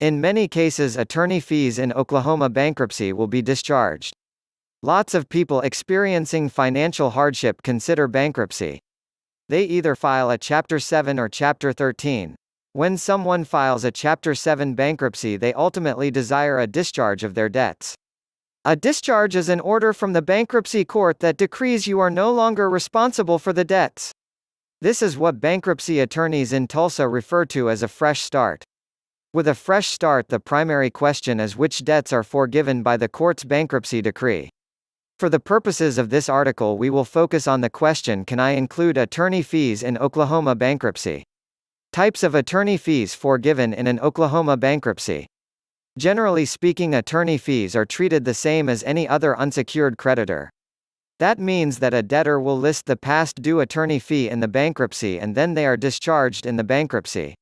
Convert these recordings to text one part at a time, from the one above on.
In many cases attorney fees in Oklahoma bankruptcy will be discharged. Lots of people experiencing financial hardship consider bankruptcy. They either file a Chapter 7 or Chapter 13. When someone files a Chapter 7 bankruptcy they ultimately desire a discharge of their debts. A discharge is an order from the bankruptcy court that decrees you are no longer responsible for the debts. This is what bankruptcy attorneys in Tulsa refer to as a fresh start. With a fresh start the primary question is which debts are forgiven by the court's bankruptcy decree. For the purposes of this article we will focus on the question can I include attorney fees in Oklahoma bankruptcy? Types of attorney fees forgiven in an Oklahoma bankruptcy. Generally speaking attorney fees are treated the same as any other unsecured creditor. That means that a debtor will list the past due attorney fee in the bankruptcy and then they are discharged in the bankruptcy.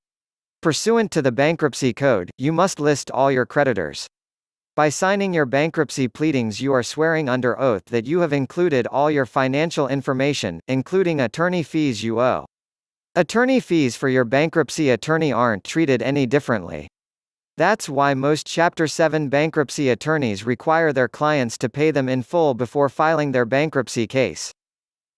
Pursuant to the bankruptcy code, you must list all your creditors. By signing your bankruptcy pleadings you are swearing under oath that you have included all your financial information, including attorney fees you owe. Attorney fees for your bankruptcy attorney aren't treated any differently. That's why most Chapter 7 bankruptcy attorneys require their clients to pay them in full before filing their bankruptcy case.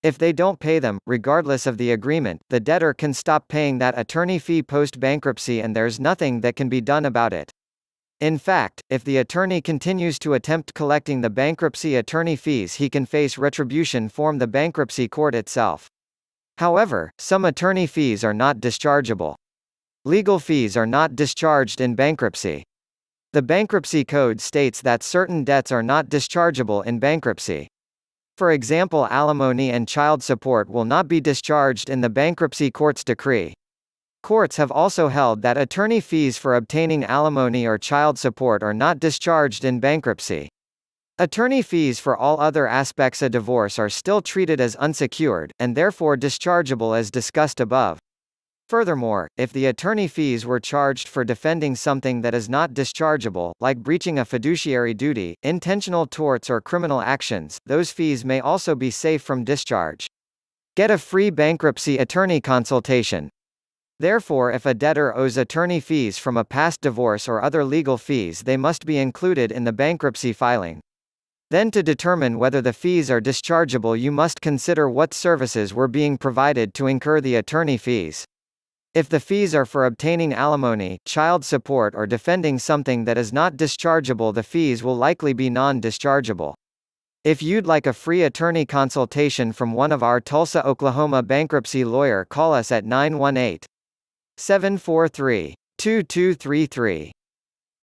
If they don't pay them, regardless of the agreement, the debtor can stop paying that attorney fee post bankruptcy and there's nothing that can be done about it. In fact, if the attorney continues to attempt collecting the bankruptcy attorney fees he can face retribution from the bankruptcy court itself. However, some attorney fees are not dischargeable. Legal fees are not discharged in bankruptcy. The Bankruptcy Code states that certain debts are not dischargeable in bankruptcy. For example alimony and child support will not be discharged in the bankruptcy court's decree. Courts have also held that attorney fees for obtaining alimony or child support are not discharged in bankruptcy. Attorney fees for all other aspects of divorce are still treated as unsecured, and therefore dischargeable as discussed above. Furthermore, if the attorney fees were charged for defending something that is not dischargeable, like breaching a fiduciary duty, intentional torts or criminal actions, those fees may also be safe from discharge. Get a free bankruptcy attorney consultation. Therefore if a debtor owes attorney fees from a past divorce or other legal fees they must be included in the bankruptcy filing. Then to determine whether the fees are dischargeable you must consider what services were being provided to incur the attorney fees. If the fees are for obtaining alimony, child support or defending something that is not dischargeable the fees will likely be non-dischargeable. If you'd like a free attorney consultation from one of our Tulsa, Oklahoma bankruptcy lawyer call us at 918 743 2233.